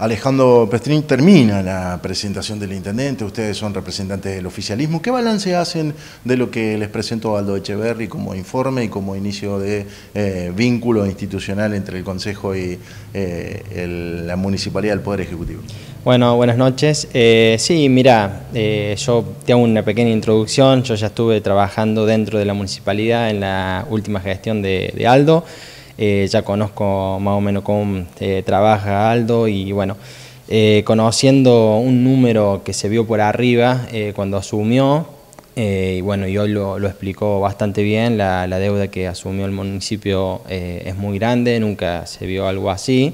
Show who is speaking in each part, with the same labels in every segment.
Speaker 1: Alejandro Pestrín, termina la presentación del intendente, ustedes son representantes del oficialismo. ¿Qué balance hacen de lo que les presentó Aldo Echeverri como informe y como inicio de eh, vínculo institucional entre el Consejo y eh, la Municipalidad del Poder Ejecutivo?
Speaker 2: Bueno, buenas noches. Eh, sí, mira, yo hago una pequeña introducción. Yo ya estuve trabajando dentro de la municipalidad en la última gestión de Aldo. Eh, ya conozco más o menos cómo eh, trabaja Aldo y bueno, eh, conociendo un número que se vio por arriba cuando asumió, y bueno, y hoy lo, explicó bastante bien, la, deuda que asumió el municipio es muy grande, nunca se vio algo así.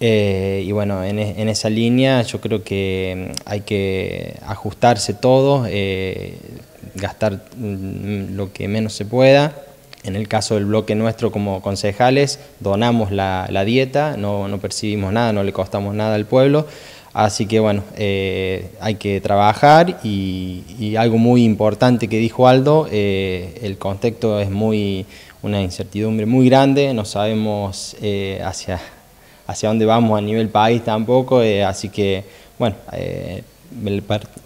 Speaker 2: y bueno, e, en, esa línea yo creo que mm, hay que ajustarse todo... gastar mm, lo que menos se pueda en el caso del bloque nuestro como concejales, donamos la, dieta, no, percibimos nada, no le costamos nada al pueblo. Así que bueno, eh, hay que trabajar y, algo muy importante que dijo Aldo, eh, el contexto es muy una incertidumbre muy grande, no sabemos eh, hacia, hacia dónde vamos a nivel país tampoco, así que bueno,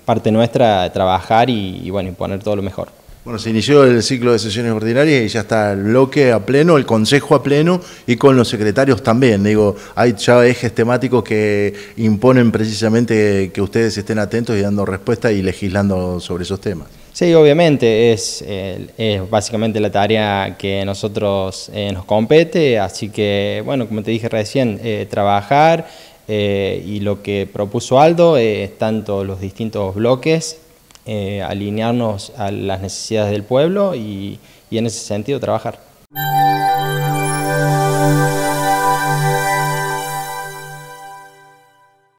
Speaker 2: parte nuestra trabajar y bueno, y poner todo lo mejor.
Speaker 1: Bueno, se inició el ciclo de sesiones ordinarias y ya está el bloque a pleno, el consejo a pleno y con los secretarios también. Digo, hay ya ejes temáticos que imponen precisamente que ustedes estén atentos y dando respuesta y legislando sobre esos temas.
Speaker 2: Sí, obviamente, es, es básicamente la tarea que a nosotros eh, nos compete, así que, bueno, como te dije recién, eh, trabajar eh, y lo que propuso Aldo es tanto los distintos bloques eh, alinearnos a las necesidades del pueblo y en ese sentido trabajar.